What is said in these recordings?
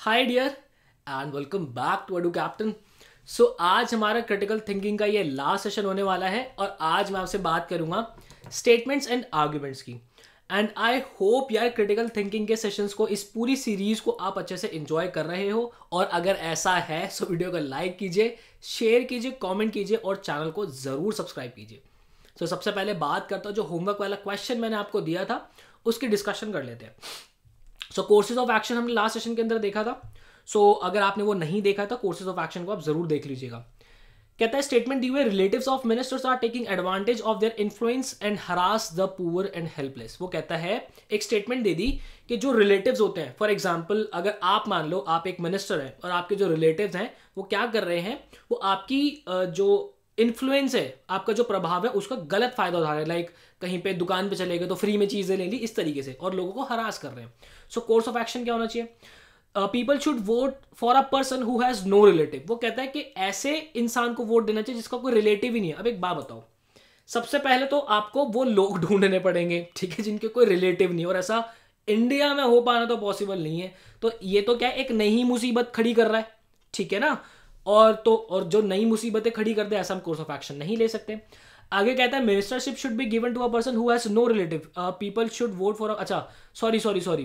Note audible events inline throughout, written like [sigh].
high dear and welcome back to अडू captain so आज हमारा क्रिटिकल थिंकिंग का ये लास्ट सेशन होने वाला है और आज मैं आपसे बात करूंगा स्टेटमेंट्स एंड आर्ग्यूमेंट्स की एंड आई होप यार क्रिटिकल थिंकिंग के सेशंस को इस पूरी सीरीज को आप अच्छे से इंजॉय कर रहे हो और अगर ऐसा है सो तो वीडियो को लाइक कीजिए शेयर कीजिए कमेंट कीजिए और चैनल को ज़रूर सब्सक्राइब कीजिए सो so, सबसे पहले बात करता हूँ जो होमवर्क वाला क्वेश्चन मैंने आपको दिया था उसकी डिस्कशन कर लेते हैं सो कोर्सेज ऑफ एक्शन हमने लास्ट सेशन के अंदर देखा था सो so, अगर आपने वो नहीं देखा था कोर्सेज ऑफ एक्शन को आप जरूर देख लीजिएगा कहता है स्टेटमेंट दी हुए relative of ministers are taking advantage of their influence and harass the poor and helpless वो कहता है एक स्टेटमेंट दे दी कि जो रिलेटिव होते हैं फॉर एग्जाम्पल अगर आप मान लो आप एक मिनिस्टर हैं और आपके जो रिलेटिव हैं वो क्या कर रहे हैं वो आपकी जो इन्फ्लुएंस है आपका जो प्रभाव है उसका गलत फायदा उठा रहे हैं लाइक like, कहीं पे दुकान पे चले गए तो फ्री में चीज़ें ले ली इस तरीके से और लोगों को हरास कर रहे हैं सो कोर्स ऑफ एक्शन क्या होना चाहिए people should vote for a person who has no relative वो कहता है कि ऐसे इंसान को वोट देना चाहिए जिसका कोई रिलेटिव ही नहीं है अब एक बात बताओ सबसे पहले तो आपको वो लोग [laughs] ढूंढने पड़ेंगे ठीक है जिनके कोई रिलेटिव नहीं और ऐसा इंडिया में हो पाना तो पॉसिबल नहीं है तो ये तो क्या एक नई मुसीबत खड़ी कर रहा है ठीक है ना और तो और जो नई मुसीबतें खड़ी कर दे ऐसा हम कोर्स ऑफ एक्शन नहीं ले सकते आगे कहता है ministership should be given to a person who has no relative people should vote for अच्छा सॉरी सॉरी सॉरी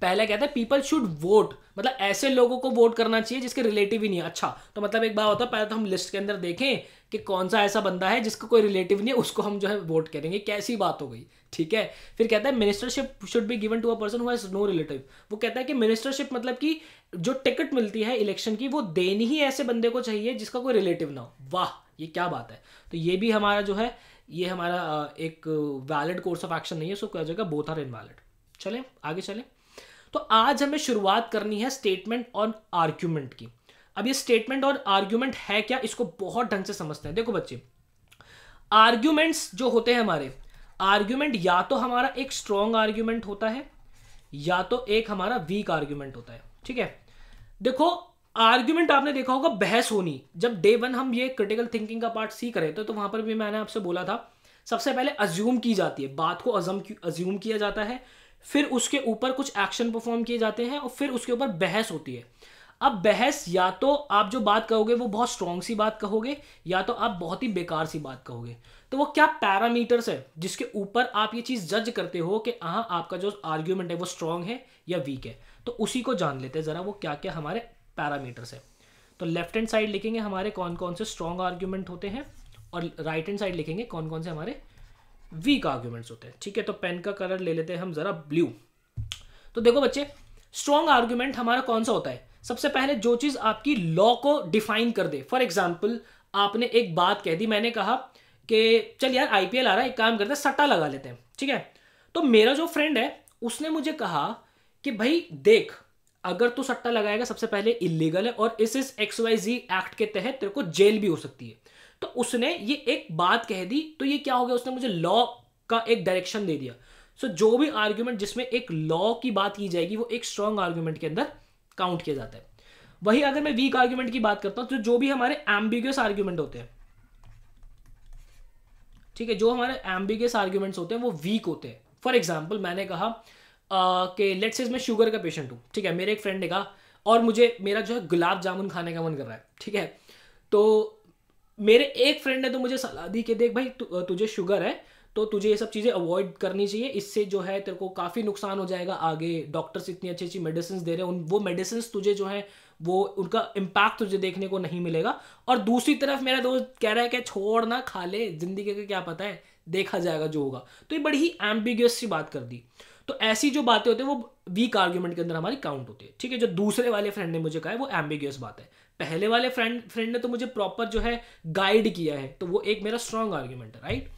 पहले कहता है पीपल शुड वोट मतलब ऐसे लोगों को वोट करना चाहिए जिसके रिलेटिव ही नहीं है अच्छा तो मतलब एक बात होता है पहले तो हम लिस्ट के अंदर देखें कि कौन सा ऐसा बंदा है जिसका कोई रिलेटिव नहीं है उसको हम जो है वोट करेंगे कैसी बात हो गई ठीक है फिर कहता है ministership should be given to a person whose no relative वो कहता है कि मिनिस्टरशिप मतलब कि जो टिकट मिलती है इलेक्शन की वो देनी ही ऐसे बंदे को चाहिए जिसका कोई रिलेटिव ना हो वाह ये क्या बात है तो ये भी हमारा जो है ये हमारा एक वैलिड कोर्स ऑफ एक्शन नहीं है उसको कहा जाएगा बोथ आर इनवैलिड चले आगे चले तो आज हमें शुरुआत करनी है स्टेटमेंट और आर्ग्यूमेंट की अब ये स्टेटमेंट और आर्ग्यूमेंट है क्या इसको बहुत ढंग से समझते हैं देखो बच्चे आर्ग्यूमेंट्स जो होते हैं हमारे आर्ग्यूमेंट या तो हमारा एक स्ट्रॉन्ग आर्ग्यूमेंट होता है या तो एक हमारा वीक आर्ग्यूमेंट होता है ठीक है देखो आर्ग्यूमेंट आपने देखा होगा बहस होनी जब डे वन हम ये क्रिटिकल थिंकिंग का पार्ट सीख रहे थे तो, तो वहां पर भी मैंने आपसे बोला था सबसे पहले अज्यूम की जाती है बात को अजम अज्यूम किया जाता है फिर उसके ऊपर कुछ एक्शन परफॉर्म किए जाते हैं और फिर उसके ऊपर बहस होती है अब बहस या तो आप जो बात कहोगे वो बहुत स्ट्रॉन्ग सी बात कहोगे या तो आप बहुत ही बेकार सी बात कहोगे तो वो क्या पैरामीटर्स है जिसके ऊपर आप ये चीज़ जज करते हो कि हाँ आपका जो आर्ग्यूमेंट है वो स्ट्रांग है या वीक है तो उसी को जान लेते हैं ज़रा वो क्या क्या हमारे पैरामीटर्स है तो लेफ्ट हैंड साइड लिखेंगे हमारे कौन कौन से स्ट्रॉन्ग आर्ग्यूमेंट होते हैं और राइट हैंड साइड लिखेंगे कौन कौन से हमारे वीक आर्ग्यूमेंट्स होते हैं ठीक है तो पेन का कलर ले लेते हैं हम ज़रा ब्लू तो देखो बच्चे स्ट्रॉन्ग आर्ग्यूमेंट हमारा कौन सा होता है सबसे पहले जो चीज़ आपकी लॉ को डिफाइन कर दे फॉर एग्जाम्पल आपने एक बात कह दी मैंने कहा कि चल यार आईपीएल आ रहा है एक काम करते हैं सट्टा लगा लेते हैं ठीक है तो मेरा जो फ्रेंड है उसने मुझे कहा कि भाई देख अगर तू सट्टा लगाएगा सबसे पहले इलीगल है और इस इस एक्स वाई जी एक्ट के तहत तेरे को जेल भी हो सकती है तो उसने ये एक बात कह दी तो ये क्या हो गया उसने मुझे लॉ का एक डायरेक्शन दे दिया सो so, जो भी आर्ग्यूमेंट जिसमें एक लॉ की बात की जाएगी वो एक स्ट्रॉन्ग आर्ग्यूमेंट के अंदर काउंट किया जाता है वही अगर मैं वीक आर्ग्यूमेंट की बात करता हूं तो जो भी हमारे एम्बिगियस आर्ग्यूमेंट होते हैं ठीक है जो हमारे एम्बिगियस आर्ग्यूमेंट्स होते हैं वो वीक होते हैं फॉर एग्जाम्पल मैंने कहा कि लेट्स से मैं शुगर का पेशेंट हूँ ठीक है मेरे एक फ्रेंड ने कहा और मुझे मेरा जो है गुलाब जामुन खाने का मन कर रहा है ठीक है तो मेरे एक फ्रेंड ने तो मुझे सलाह दी कि देख भाई तु, तुझे शुगर है तो तुझे ये सब चीज़ें अवॉइड करनी चाहिए इससे जो है तेरे को काफ़ी नुकसान हो जाएगा आगे डॉक्टर्स इतनी अच्छी अच्छी मेडिसिन दे रहे हैं उन वो मेडिसिन तुझे जो है वो उनका इम्पैक्ट तुझे देखने को नहीं मिलेगा और दूसरी तरफ मेरा दोस्त कह रहा है कि छोड़ ना खा ले जिंदगी का क्या पता है देखा जाएगा जो होगा तो ये बड़ी ही एम्बिगियस सी बात कर दी तो ऐसी जो बातें होती है वो वीक आर्ग्यूमेंट के अंदर हमारी काउंट होती है ठीक है जो दूसरे वाले फ्रेंड ने मुझे कहा है वो एम्बिगियस बात है पहले वाले फ्रेंड फ्रेंड ने तो मुझे प्रॉपर जो है गाइड किया है तो वो एक मेरा स्ट्रॉन्ग आर्ग्यूमेंट है राइट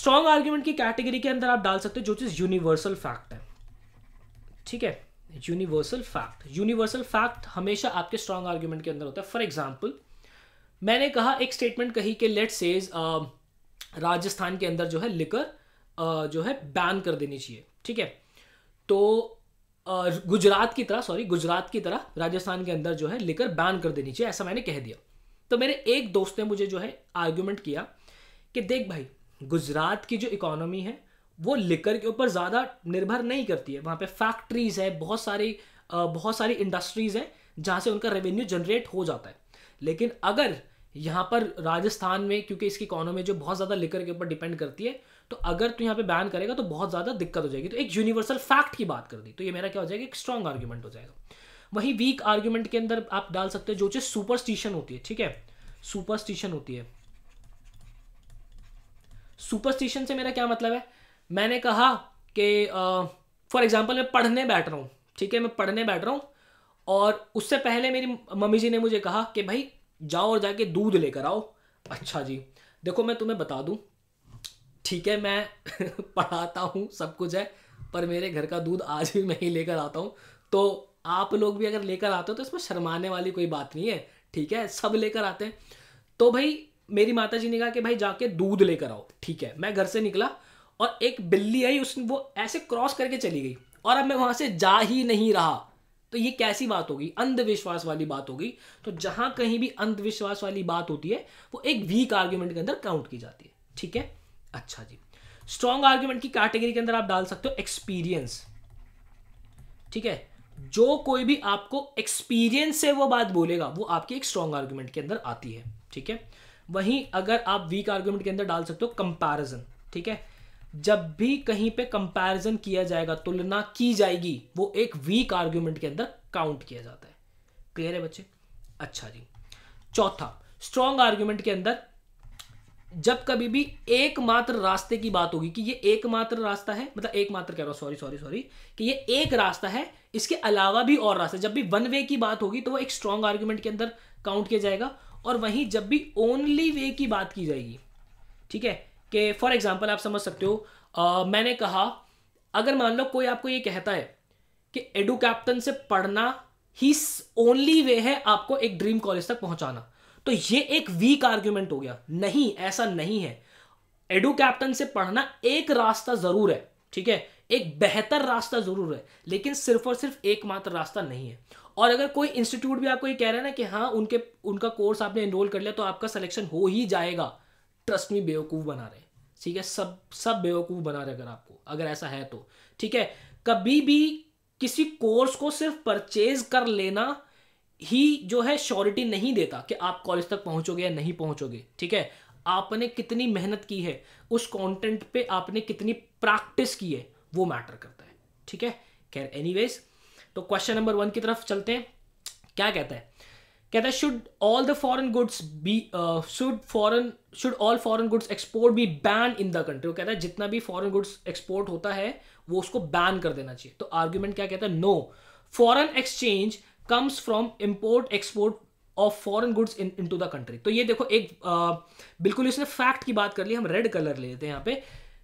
स्ट्रॉन्ग आर्ग्यूमेंट की कैटेगरी के अंदर आप डाल सकते हो जो चीज़ यूनिवर्सल फैक्ट है ठीक है यूनिवर्सल फैक्ट यूनिवर्सल फैक्ट हमेशा आपके स्ट्रॉन्ग आर्ग्यूमेंट के अंदर होता है फॉर एग्जाम्पल मैंने कहा एक स्टेटमेंट कही कि लेट सेज uh, राजस्थान के अंदर जो है लिकर जो है बैन कर देनी चाहिए ठीक है तो गुजरात की तरह सॉरी गुजरात की तरह राजस्थान के अंदर जो है लेकर बैन कर देनी चाहिए ऐसा मैंने कह दिया तो मेरे एक दोस्त ने मुझे जो है आर्ग्यूमेंट किया कि देख भाई गुजरात की जो इकोनॉमी है वो लिकर के ऊपर ज़्यादा निर्भर नहीं करती है वहाँ पे फैक्ट्रीज़ है बहुत सारी बहुत सारी इंडस्ट्रीज़ हैं जहाँ से उनका रेवेन्यू जनरेट हो जाता है लेकिन अगर यहाँ पर राजस्थान में क्योंकि इसकी इकोनॉमी जो बहुत ज़्यादा लिकर के ऊपर डिपेंड करती है तो अगर तू यहाँ पे बैन करेगा तो बहुत ज़्यादा दिक्कत हो जाएगी तो एक यूनिवर्सल फैक्ट की बात कर दी तो ये मेरा क्या हो जाएगा एक स्ट्रॉन्ग आर्ग्यूमेंट हो जाएगा वहीं वीक आर्ग्यूमेंट के अंदर आप डाल सकते हो जो चीज़ सुपरस्टिशन होती है ठीक है सुपरस्टिशन होती है सुपरस्टिशन से मेरा क्या मतलब है मैंने कहा कि फॉर एग्जाम्पल मैं पढ़ने बैठ रहा हूँ ठीक है मैं पढ़ने बैठ रहा हूँ और उससे पहले मेरी मम्मी जी ने मुझे कहा कि भाई जाओ और जाके दूध लेकर आओ अच्छा जी देखो मैं तुम्हें बता दूँ ठीक है मैं [laughs] पढ़ाता हूँ सब कुछ है पर मेरे घर का दूध आज भी मैं ही लेकर आता हूँ तो आप लोग भी अगर लेकर आते हो तो इसमें शर्माने वाली कोई बात नहीं है ठीक है सब लेकर आते हैं तो भाई मेरी माता जी ने कहा कि भाई जाके दूध लेकर आओ ठीक है मैं घर से निकला और एक बिल्ली आई उसने वो ऐसे क्रॉस करके चली गई और अब मैं वहाँ से जा ही नहीं रहा तो ये कैसी बात होगी अंधविश्वास वाली बात होगी तो जहां कहीं भी अंधविश्वास वाली बात होती है वो एक वीक आर्ग्यूमेंट के अंदर काउंट की जाती है ठीक है अच्छा जी स्ट्रॉन्ग आर्ग्यूमेंट की कैटेगरी के अंदर आप डाल सकते हो एक्सपीरियंस ठीक है जो कोई भी आपको एक्सपीरियंस से वो बात बोलेगा वो आपकी एक स्ट्रॉन्ग आर्ग्यूमेंट के अंदर आती है ठीक है वहीं अगर आप वीक आर्ग्यूमेंट के अंदर डाल सकते हो कंपैरिजन ठीक है जब भी कहीं पे कंपैरिजन किया जाएगा तुलना की जाएगी वो एक वीक आर्ग्यूमेंट के अंदर काउंट किया जाता है क्लियर है बच्चे अच्छा जी चौथा स्ट्रॉन्ग आर्ग्यूमेंट के अंदर जब कभी भी एकमात्र रास्ते की बात होगी कि ये एकमात्र रास्ता है मतलब एकमात्र कह रहा हूं सॉरी सॉरी सॉरी कि ये एक रास्ता है इसके अलावा भी और रास्ता जब भी वन वे की बात होगी तो वो एक स्ट्रॉन्ग आर्ग्यूमेंट के अंदर काउंट किया जाएगा और वहीं जब भी ओनली वे की बात की जाएगी ठीक है कि फॉर एग्जाम्पल आप समझ सकते हो आ, मैंने कहा अगर मान लो कोई आपको ये कहता है कि एडू कैप्टन से पढ़ना ही ओनली वे है आपको एक ड्रीम कॉलेज तक पहुंचाना तो ये एक वीक आर्ग्यूमेंट हो गया नहीं ऐसा नहीं है एडू कैप्टन से पढ़ना एक रास्ता जरूर है ठीक है एक बेहतर रास्ता जरूर है लेकिन सिर्फ और सिर्फ एकमात्र रास्ता नहीं है और अगर कोई इंस्टीट्यूट भी आपको ये कह रहा है ना कि हाँ उनके उनका कोर्स आपने एनरोल कर लिया तो आपका सिलेक्शन हो ही जाएगा ट्रस्ट में बेवकूफ़ बना रहे ठीक है सब सब बेवकूफ़ बना रहे अगर आपको अगर ऐसा है तो ठीक है कभी भी किसी कोर्स को सिर्फ परचेज कर लेना ही जो है श्योरिटी नहीं देता कि आप कॉलेज तक पहुंचोगे या नहीं पहुंचोगे ठीक है आपने कितनी मेहनत की है उस कंटेंट पे आपने कितनी प्रैक्टिस की है वो मैटर करता है ठीक है खैर एनीवेज तो क्वेश्चन नंबर वन की तरफ चलते हैं क्या कहता है कहता है should all the foreign goods be should foreign should all foreign goods export be ban in the country वो कहता है जितना भी फॉरेन गुड्स एक्सपोर्ट होता है वो उसको बैन कर देना चाहिए तो आर्ग्यूमेंट क्या कहता है no foreign exchange comes from import export of foreign goods in into the country तो ये देखो एक आ, uh, बिल्कुल इसने फैक्ट की बात कर ली हम रेड कलर ले लेते हैं यहाँ पे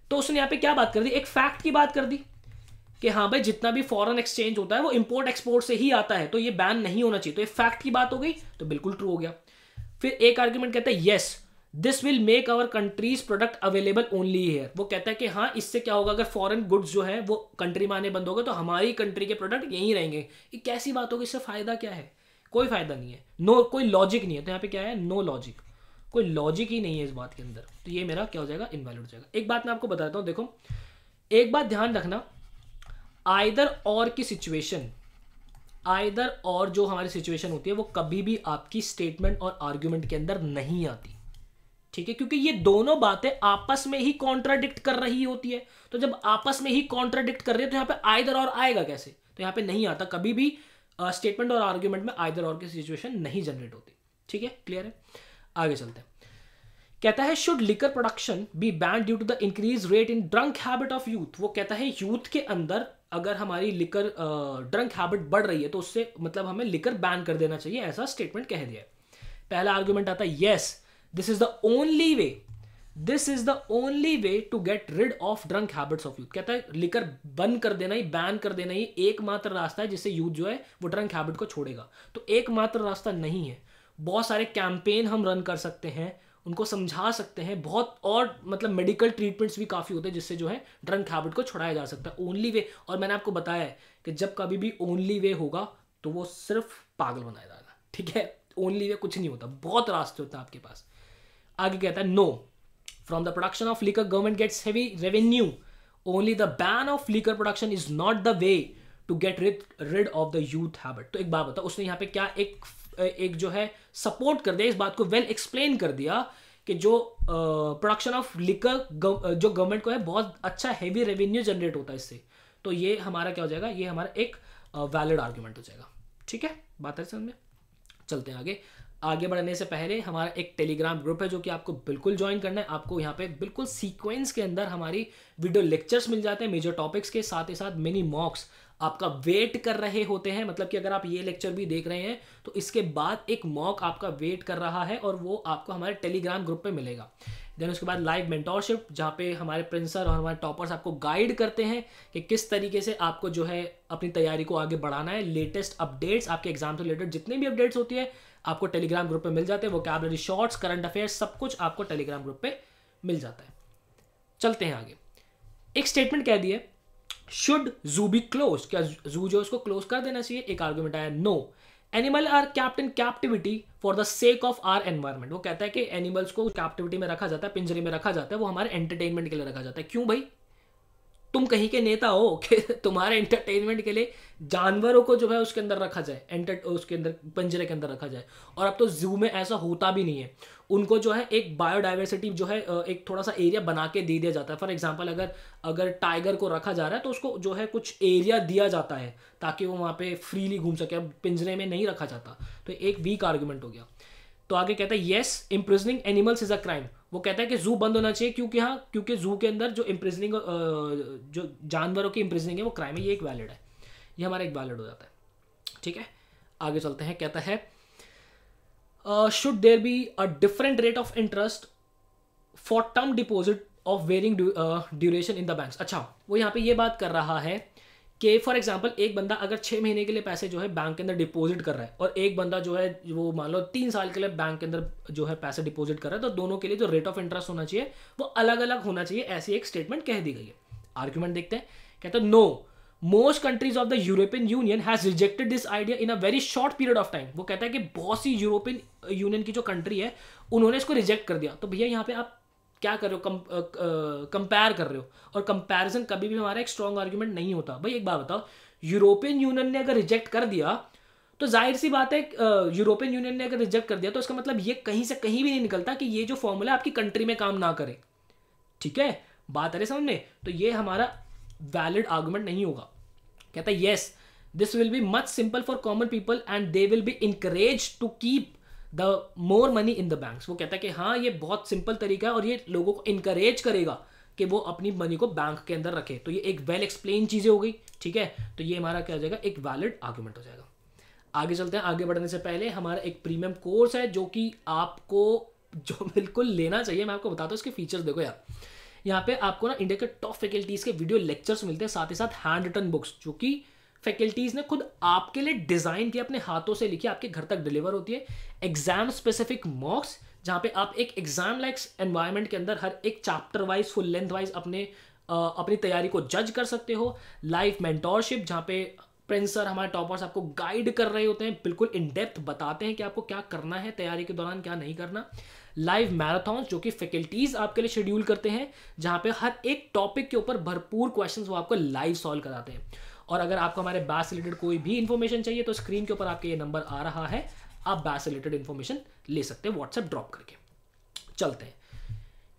तो उसने यहाँ पे क्या बात कर दी एक फैक्ट की बात कर दी कि हाँ भाई जितना भी फॉरेन एक्सचेंज होता है वो इंपोर्ट एक्सपोर्ट से ही आता है तो ये बैन नहीं होना चाहिए तो ये फैक्ट की बात हो गई तो बिल्कुल ट्रू हो गया फिर एक आर्ग्यूमेंट कहता है yes this will make our countries product available only here वो कहता है कि हाँ इससे क्या होगा अगर फॉरन गुड्स जो है वो कंट्री में आने बंद हो गए तो हमारी कंट्री के प्रोडक्ट यहीं रहेंगे ये कैसी बात होगी इससे फ़ायदा क्या है कोई फ़ायदा नहीं है नो no, कोई लॉजिक नहीं है तो यहाँ पे क्या है नो no लॉजिक कोई लॉजिक ही नहीं है इस बात के अंदर तो ये मेरा क्या हो जाएगा इन्वैलिड हो जाएगा एक बात मैं आपको बताता हूँ देखो एक बात ध्यान रखना आइदर और की सिचुएशन आइदर और जो हमारी सिचुएशन होती है वो कभी भी आपकी स्टेटमेंट और आर्ग्यूमेंट के अंदर नहीं आती ठीक है क्योंकि ये दोनों बातें आपस में ही कॉन्ट्राडिक्ट कर रही होती है तो जब आपस में ही कॉन्ट्राडिक्ट कर रही है तो यहाँ पे आइदर और आएगा कैसे तो यहाँ पे नहीं आता कभी भी स्टेटमेंट uh, और आर्ग्यूमेंट में आइदर और की सिचुएशन नहीं जनरेट होती ठीक है क्लियर है आगे चलते हैं कहता है should liquor production be banned due to the increase rate in drunk habit of youth वो कहता है यूथ के अंदर अगर हमारी लिकर ड्रंक हैबिट बढ़ रही है तो उससे मतलब हमें लिकर बैन कर देना चाहिए ऐसा स्टेटमेंट कह दिया है पहला आर्ग्यूमेंट आता है yes this is the only way this is the only way to get rid of drunk habits of youth कहता है लिकर बंद कर देना ही बैन कर देना ही एकमात्र रास्ता है जिससे यूथ जो है वो ड्रंक हैबिट को छोड़ेगा तो एकमात्र रास्ता नहीं है बहुत सारे कैंपेन हम रन कर सकते हैं उनको समझा सकते हैं बहुत और मतलब मेडिकल ट्रीटमेंट्स भी काफ़ी होते हैं जिससे जो है ड्रंक हैबिट को छुड़ाया जा सकता है ओनली वे और मैंने आपको बताया है कि जब कभी भी ओनली वे होगा तो वो सिर्फ पागल बनाया जाएगा ठीक है ओनली वे कुछ नहीं होता बहुत रास्ते होते हैं आपके पास आगे कहता है no from the production of liquor government gets heavy revenue only the ban of liquor production is not the way to get rid rid of the youth habit तो एक बात बताओ उसने यहाँ पे क्या एक एक जो है सपोर्ट कर दिया इस बात को वेल well एक्सप्लेन कर दिया कि जो प्रोडक्शन ऑफ लिकर जो गवर्नमेंट को है बहुत अच्छा हैवी रेवेन्यू जनरेट होता है इससे तो ये हमारा क्या हो जाएगा ये हमारा एक वैलिड आर्ग्यूमेंट हो जाएगा ठीक है बात है समझ में चलते हैं आगे आगे बढ़ने से पहले हमारा एक टेलीग्राम ग्रुप है जो कि आपको बिल्कुल ज्वाइन करना है आपको यहाँ पे बिल्कुल सीक्वेंस के अंदर हमारी वीडियो लेक्चर्स मिल जाते हैं मेजर टॉपिक्स के साथ ही साथ मिनी मॉक्स आपका वेट कर रहे होते हैं मतलब कि अगर आप ये लेक्चर भी देख रहे हैं तो इसके बाद एक मॉक आपका वेट कर रहा है और वो आपको हमारे टेलीग्राम ग्रुप पे मिलेगा देन उसके बाद लाइव मेंटोरशिप जहाँ पे हमारे प्रिंसर और हमारे टॉपर्स आपको गाइड करते हैं कि किस तरीके से आपको जो है अपनी तैयारी को आगे बढ़ाना है लेटेस्ट अपडेट्स आपके एग्जाम से रिलेटेड जितने भी अपडेट्स होती है आपको टेलीग्राम ग्रुप पे मिल जाते हैं वो कैबलरी शॉर्ट्स करंट अफेयर्स सब कुछ आपको टेलीग्राम ग्रुप पे मिल जाता है चलते हैं आगे एक स्टेटमेंट कह दिए शुड जू बी क्लोज क्या जू जो उसको क्लोज कर देना चाहिए एक आर्ग्यूमेंट आया no animal are kept in captivity for the sake of our environment वो कहता है कि एनिमल्स को कैप्टिविटी में रखा जाता है पिंजरे में रखा जाता है वो हमारे एंटरटेनमेंट के लिए रखा जाता है क्यों भाई तुम कहीं के नेता हो [laughs] कि तुम्हारे एंटरटेनमेंट के लिए जानवरों को जो है उसके अंदर रखा जाए एंटर उसके अंदर पंजरे के अंदर रखा जाए और अब तो जू में ऐसा होता भी नहीं है उनको जो है एक बायोडाइवर्सिटी जो है एक थोड़ा सा एरिया बना के दे दिया जाता है फॉर एग्जाम्पल अगर अगर टाइगर को रखा जा रहा है तो उसको जो है कुछ एरिया दिया जाता है ताकि वो वहाँ पे फ्रीली घूम सके अब पिंजरे में नहीं रखा जाता तो एक वीक आर्ग्यूमेंट हो गया तो आगे कहता है yes imprisoning animals is a crime वो कहता है कि जू बंद होना चाहिए क्योंकि हाँ क्योंकि जू के अंदर जो इम्प्रिजनिंग जो जानवरों की इम्प्रिजनिंग है वो क्राइम है ये एक वैलिड है ये हमारा एक वैलिड हो जाता है ठीक है आगे चलते हैं कहता है uh, should there be a different rate of interest for term deposit of varying duration in the banks अच्छा वो यहाँ पे ये बात कर रहा है कि फॉर एग्जाम्पल एक बंदा अगर छः महीने के लिए पैसे जो है बैंक के अंदर डिपॉजिट कर रहा है और एक बंदा जो है वो मान लो तीन साल के लिए बैंक के अंदर जो है पैसे डिपॉजिट कर रहा है तो दोनों के लिए जो रेट ऑफ इंटरेस्ट होना चाहिए वो अलग अलग होना चाहिए ऐसी एक स्टेटमेंट कह दी गई है आर्ग्यूमेंट देखते हैं कहते हैं no most countries of the European Union has rejected this idea in a very short period of time वो कहता है कि बहुत सी यूरोपियन यूनियन uh, की जो कंट्री है उन्होंने इसको रिजेक्ट कर दिया तो भैया यहाँ पे आप क्या कर रहे हो कंपेयर uh, uh, कर रहे हो और कंपेरिजन कभी भी हमारा एक स्ट्रॉन्ग आर्ग्यूमेंट नहीं होता भाई एक बात बताओ यूरोपियन यूनियन ने अगर रिजेक्ट कर दिया तो जाहिर सी बात है यूरोपियन यूनियन ने अगर रिजेक्ट कर दिया तो इसका मतलब ये कहीं से कहीं भी नहीं निकलता कि ये जो फॉर्मूला आपकी कंट्री में काम ना करे ठीक है बात अरे रही समझ में तो ये हमारा वैलिड आर्गूमेंट नहीं होगा कहता है yes this will be much simple for common people and they will be encourage to keep the more money in the bank वो कहता है कि हाँ ये बहुत सिंपल तरीका है और ये लोगों को इंकरेज करेगा कि वो अपनी मनी को बैंक के अंदर रखे तो ये एक वेल एक्सप्लेन चीज़ें हो गई ठीक है तो ये हमारा क्या हो जाएगा एक वैलिड आर्ग्यूमेंट हो जाएगा आगे चलते हैं आगे बढ़ने से पहले हमारा एक प्रीमियम कोर्स है जो कि आपको जो [laughs] बिल्कुल लेना चाहिए मैं आपको बताता हूँ इसके फीचर्स देखो यार यहाँ पे आपको ना इंडिया के टॉप फैकल्टीज़ के वीडियो लेक्चर्स मिलते हैं साथ ही साथ हैंड रिटन बुक्स जो कि फैकल्टीज़ ने खुद आपके लिए डिज़ाइन किया अपने हाथों से लिखी आपके घर तक डिलीवर होती है एग्जाम स्पेसिफिक मॉक्स जहाँ पे आप एक एग्जाम लाइक एनवायरमेंट के अंदर हर एक chapter wise full length wise अपने आ, अपनी तैयारी को जज कर सकते हो लाइफ मेंटोरशिप जहाँ पे प्रिंसर हमारे टॉपर्स आपको गाइड कर रहे होते हैं बिल्कुल इन डेप्थ बताते हैं कि आपको क्या करना है तैयारी के दौरान क्या नहीं करना लाइव मैराथॉन्स जो कि फैकल्टीज आपके लिए शेड्यूल करते हैं जहाँ पे हर एक टॉपिक के ऊपर भरपूर क्वेश्चंस वो आपको लाइव सॉल्व कराते हैं और अगर आपको हमारे बैस रिलेटेड कोई भी इन्फॉर्मेशन चाहिए तो स्क्रीन के ऊपर आपके ये नंबर आ रहा है आप बैस रिलेटेड इन्फॉर्मेशन ले सकते हैं व्हाट्सएप ड्रॉप करके चलते हैं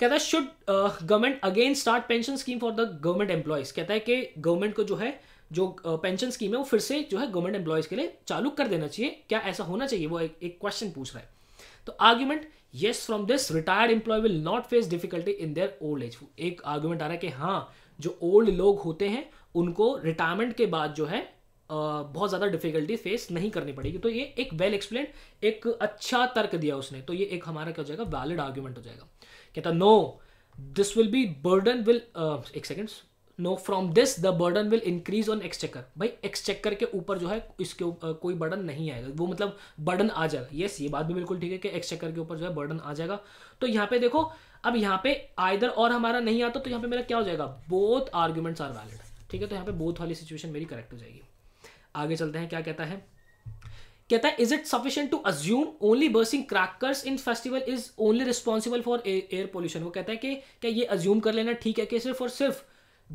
कहता है should government again start pension scheme for the government employees कहता है कि गवर्नमेंट को जो है जो पेंशन uh, स्कीम है वो फिर से जो है गवर्नमेंट एम्प्लॉयज़ के लिए चालू कर देना चाहिए क्या ऐसा होना चाहिए वो एक क्वेश्चन पूछ रहा है तो argument yes from this retired employee will not face difficulty in their old age एक आर्ग्यूमेंट आ रहा है कि हाँ जो ओल्ड लोग होते हैं उनको रिटायरमेंट के बाद जो है बहुत ज़्यादा डिफिकल्टी फेस नहीं करनी पड़ेगी तो ये एक वेल एक्सप्लेन एक अच्छा तर्क दिया उसने तो ये एक हमारा क्या हो जाएगा वैलिड आर्ग्यूमेंट हो जाएगा कहता no this will be burden will एक seconds no from this the burden will increase on exchequer भाई एक्सचेकर के ऊपर जो है इसके कोई बर्डन नहीं आएगा वो मतलब बर्डन आ जाएगा यस ये बात भी बिल्कुल ठीक है कि एक्सचेकर के ऊपर जो है बर्डन आ जाएगा तो यहाँ पे देखो अब यहाँ पे आइदर और हमारा नहीं आता तो यहाँ पे मेरा क्या हो जाएगा बोथ आर्ग्यूमेंट्स आर वैलिड ठीक है तो यहाँ पे बोथ वाली सिचुएशन मेरी करेक्ट हो जाएगी आगे चलते हैं क्या कहता है कहता है is it sufficient to assume only bursting crackers in festival is only responsible for air pollution वो कहता है कि क्या ये अज्यूम कर लेना ठीक है कि सिर्फ और सिर्फ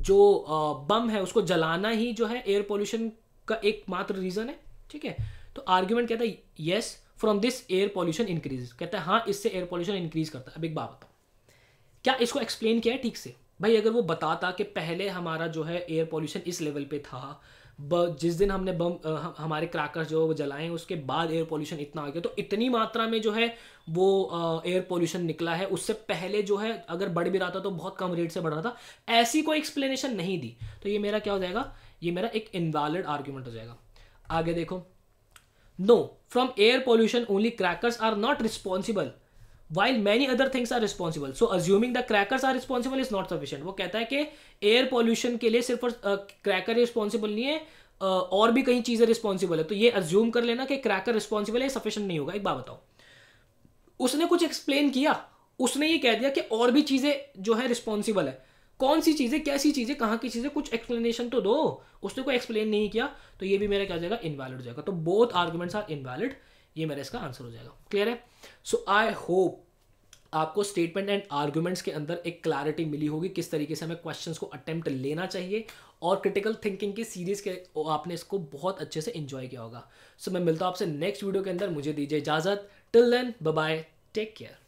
जो बम है उसको जलाना ही जो है एयर पोल्यूशन का एकमात्र रीज़न है ठीक है तो आर्ग्यूमेंट कहता है yes from this air pollution increase कहता है हाँ इससे एयर पॉल्यूशन इंक्रीज करता है अब एक बात बताओ क्या इसको एक्सप्लेन किया है ठीक से भाई अगर वो बताता कि पहले हमारा जो है एयर पॉल्यूशन इस लेवल पे था जिस दिन हमने बम हमारे क्रैकर जो जलाए उसके बाद एयर पोल्यूशन इतना आ गया तो इतनी मात्रा में जो है वो एयर पोल्यूशन निकला है उससे पहले जो है अगर बढ़ भी रहा था तो बहुत कम रेट से बढ़ रहा था ऐसी कोई एक्सप्लेनेशन नहीं दी तो ये मेरा क्या हो जाएगा ये मेरा एक इनवैलिड आर्ग्यूमेंट हो जाएगा आगे देखो no from air pollution only crackers are not responsible while many other things are responsible so assuming the crackers are responsible is not sufficient वो कहता है कि एयर पॉल्यूशन के लिए सिर्फ क्रैकर uh, रिस्पॉन्सिबल नहीं है uh, और भी कहीं चीजें रिस्पॉन्सिबल है तो ये अज्यूम कर लेना कि क्रैकर रिस्पॉन्सिबल है सफिशियंट नहीं होगा एक बात बताओ उसने कुछ एक्सप्लेन किया उसने ये कह दिया कि और भी चीजें जो है रिस्पॉन्सिबल है कौन सी चीजें कैसी चीजें कहाँ की चीजें कुछ एक्सप्लेनेशन तो दो उसने कोई एक्सप्लेन नहीं किया तो ये भी मेरा क्या जाएगा इनवैलिड जाएगा तो बोथ आर्ग्यूमेंट्स आर इनवैलिड ये मेरा इसका आंसर हो जाएगा क्लियर है सो आई होप आपको स्टेटमेंट एंड आर्ग्यूमेंट्स के अंदर एक क्लैरिटी मिली होगी किस तरीके से हमें क्वेश्चंस को अटेम्प्ट लेना चाहिए और क्रिटिकल थिंकिंग की सीरीज़ के आपने इसको बहुत अच्छे से इंजॉय किया होगा सो so, मैं मिलता हूँ आपसे नेक्स्ट वीडियो के अंदर मुझे दीजिए इजाज़त till then bye take care